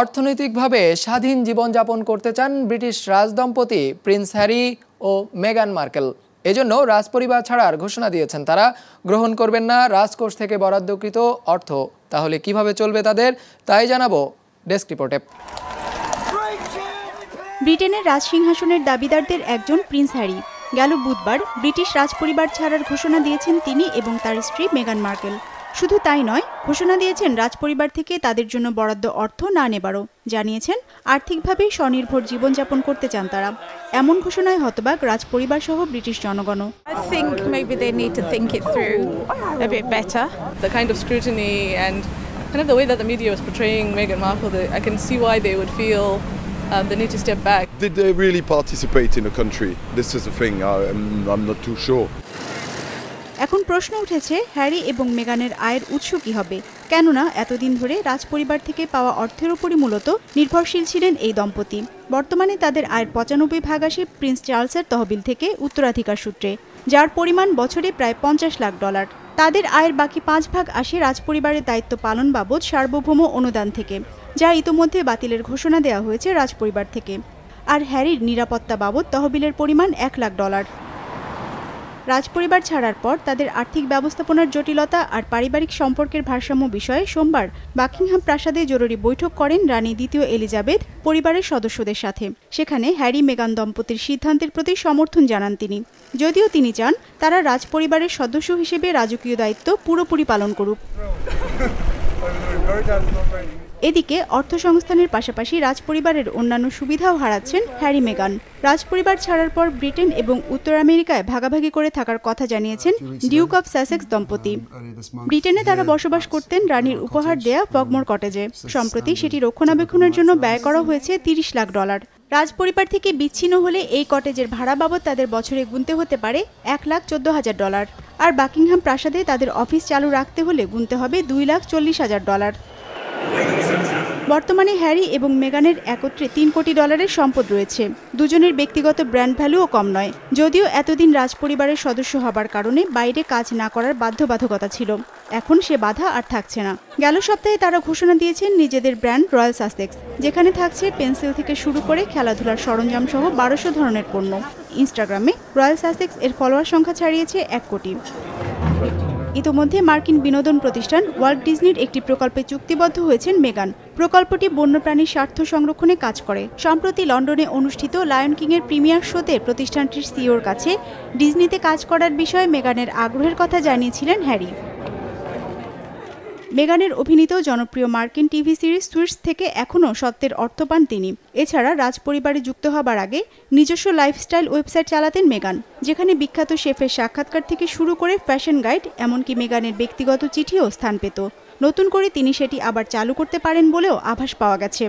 অর্থনৈতিকভাবে স্বাধীন জীবনযাপন করতে চান ব্রিটিশ রাজদম্পতি প্রিন্স হ্যারি ও মেগান মার্কেল এজন্য রাজপরিবার ছাড়ার ঘোষণা দিয়েছেন তারা গ্রহণ করবেন না রাজকোষ থেকে বরাদ্দকৃত অর্থ তাহলে কিভাবে চলবে তাদের তাই জানাবো ডেস্ক রিপোর্টে ব্রিটেনের রাজসিংহাসনের দাবিদারদের একজন প্রিন্স হ্যারি গেল বুধবার ব্রিটিশ রাজপরিবার ছাড়ার ঘোষণা দিয়েছেন তিনি এবং তার স্ত্রী মেগান মার্কেল শুধু তাই নয় ঘোষণা দিয়েছেন রাজপরিবার থেকে তাদের জন্য বরাদ্দ অর্থ না নেবারও জানিয়েছেন আর্থিকভাবে স্বনির্ভর জীবনযাপন করতে চান তারা এমন ঘোষণায় হতবাক রাজপরিবার সহ ব্রিটিশ জনগণ Um, they need to step back. really participate in a This is the thing, I, I'm, I'm not too এখন প্রশ্ন উঠেছে হ্যারি এবং মেগানের আয়ের উৎস কী হবে কেননা এতদিন ধরে রাজপরিবার থেকে পাওয়া অর্থের উপরই মূলত নির্ভরশীল ছিলেন এই দম্পতি বর্তমানে তাদের আয়ের পঁচানব্বই ভাগ আসে প্রিন্স চার্লসের তহবিল থেকে উত্তরাধিকার সূত্রে যার পরিমাণ বছরে প্রায় পঞ্চাশ লাখ ডলার তাদের আয়ের বাকি পাঁচ ভাগ আসে রাজপরিবারের দায়িত্ব পালন বাবদ সার্বভৌম অনুদান থেকে যা ইতোমধ্যে বাতিলের ঘোষণা দেওয়া হয়েছে রাজপরিবার থেকে আর হ্যারির নিরাপত্তা বাবদ তহবিলের পরিমাণ এক লাখ ডলার রাজপরিবার ছাড়ার পর তাদের আর্থিক ব্যবস্থাপনার জটিলতা আর পারিবারিক সম্পর্কের ভারসাম্য বিষয়ে সোমবার বাকিংহাম প্রাসাদে জরুরি বৈঠক করেন রানী দ্বিতীয় এলিজাবেথ পরিবারের সদস্যদের সাথে সেখানে হ্যারি মেগান দম্পতির সিদ্ধান্তের প্রতি সমর্থন জানান তিনি যদিও তিনি চান তারা রাজপরিবারের সদস্য হিসেবে রাজকীয় দায়িত্ব পুরোপুরি পালন করুক এদিকে অর্থ সংস্থানের পাশাপাশি রাজপরিবারের অন্যান্য সুবিধাও হারাচ্ছেন হ্যারি মেগান রাজপরিবার ছাড়ার পর ব্রিটেন এবং উত্তর আমেরিকায় ভাগাভাগি করে থাকার কথা জানিয়েছেন ডিউক অফ স্যাসেক্স দম্পতি ব্রিটেনে তারা বসবাস করতেন রানীর উপহার দেয়া ফগমোর কটেজে সম্প্রতি সেটি রক্ষণাবেক্ষণের জন্য ব্যয় করা হয়েছে তিরিশ লাখ ডলার রাজপরিবার থেকে বিচ্ছিন্ন হলে এই কটেজের ভাড়া বাবদ তাদের বছরে গুনতে হতে পারে এক লাখ চোদ্দ হাজার ডলার আর বাকিংহাম প্রাসাদে তাদের অফিস চালু রাখতে হলে গুনতে হবে দুই লাখ চল্লিশ হাজার ডলার বর্তমানে হ্যারি এবং মেগানের একত্রে তিন কোটি ডলারের সম্পদ রয়েছে দুজনের ব্যক্তিগত ব্র্যান্ড ভ্যালুও কম নয় যদিও এতদিন রাজপরিবারের সদস্য হবার কারণে বাইরে কাজ না করার বাধ্যবাধকতা ছিল এখন সে বাধা আর থাকছে না গেল সপ্তাহে তারা ঘোষণা দিয়েছেন নিজেদের ব্র্যান্ড রয়্যাল সাসেক্স যেখানে থাকছে পেন্সিল থেকে শুরু করে খেলাধুলার সরঞ্জাম সহ বারোশো ধরনের পণ্য ইনস্টাগ্রামে রয়্যাল সাসেক্স এর ফলোয়ার সংখ্যা ছাড়িয়েছে এক কোটি ইতোমধ্যে মার্কিন বিনোদন প্রতিষ্ঠান ওয়ার্ল্ড ডিজনির একটি প্রকল্পে চুক্তিবদ্ধ হয়েছেন মেগান প্রকল্পটি বন্যপ্রাণীর স্বার্থ সংরক্ষণে কাজ করে সম্প্রতি লন্ডনে অনুষ্ঠিত লায়ন কিংয়ের প্রিমিয়ার শোতে প্রতিষ্ঠানটির সিওর কাছে ডিজনিতে কাজ করার বিষয়ে মেগানের আগ্রহের কথা জানিয়েছিলেন হ্যারি মেগানের অভিনীত জনপ্রিয় মার্কিন টিভি সিরিজ সুইটস থেকে এখনও সত্যের অর্থ পান তিনি এছাড়া রাজপরিবারে যুক্ত হবার আগে নিজস্ব লাইফস্টাইল ওয়েবসাইট চালাতেন মেগান যেখানে বিখ্যাত শেফের সাক্ষাৎকার থেকে শুরু করে ফ্যাশন গাইড এমনকি মেগানের ব্যক্তিগত চিঠিও স্থান পেত নতুন করে তিনি সেটি আবার চালু করতে পারেন বলেও আভাস পাওয়া গেছে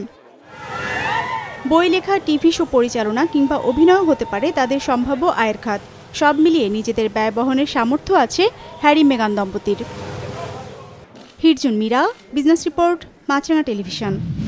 বই লেখা টিভি শো পরিচালনা কিংবা অভিনয় হতে পারে তাদের সম্ভাব্য আয়ের খাত সব মিলিয়ে নিজেদের ব্যয় বহনের সামর্থ্য আছে হ্যারি মেগান দম্পতির হিরজুন মীরা বিজনেস রিপোর্ট মাছরাঙা টেলিভিশন